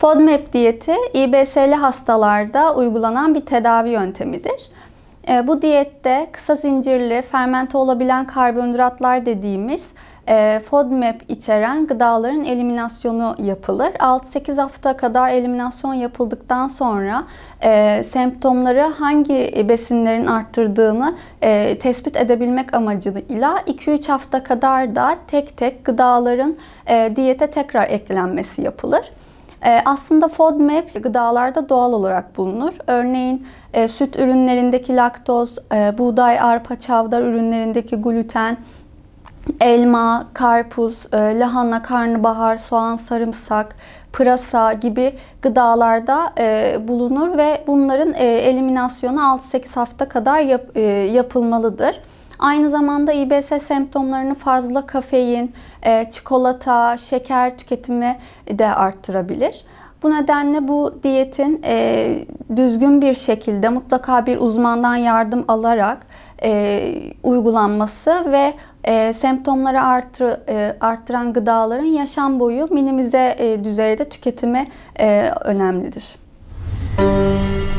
FODMAP diyeti İBS'li hastalarda uygulanan bir tedavi yöntemidir. E, bu diyette kısa zincirli fermente olabilen karbonhidratlar dediğimiz FODMAP e, içeren gıdaların eliminasyonu yapılır. 6-8 hafta kadar eliminasyon yapıldıktan sonra e, semptomları hangi besinlerin arttırdığını e, tespit edebilmek amacıyla 2-3 hafta kadar da tek tek gıdaların e, diyete tekrar eklenmesi yapılır. Ee, aslında FODMAP gıdalarda doğal olarak bulunur. Örneğin e, süt ürünlerindeki laktoz, e, buğday, arpa, çavdar ürünlerindeki gluten, elma, karpuz, e, lahana, karnabahar, soğan, sarımsak, pırasa gibi gıdalarda bulunur ve bunların eliminasyonu 6-8 hafta kadar yapılmalıdır. Aynı zamanda IBS semptomlarını fazla kafein, e, çikolata, şeker tüketimi de arttırabilir. Bu nedenle bu diyetin e, düzgün bir şekilde mutlaka bir uzmandan yardım alarak e, uygulanması ve semptomları artır, arttıran gıdaların yaşam boyu minimize düzeyde tüketimi önemlidir. Müzik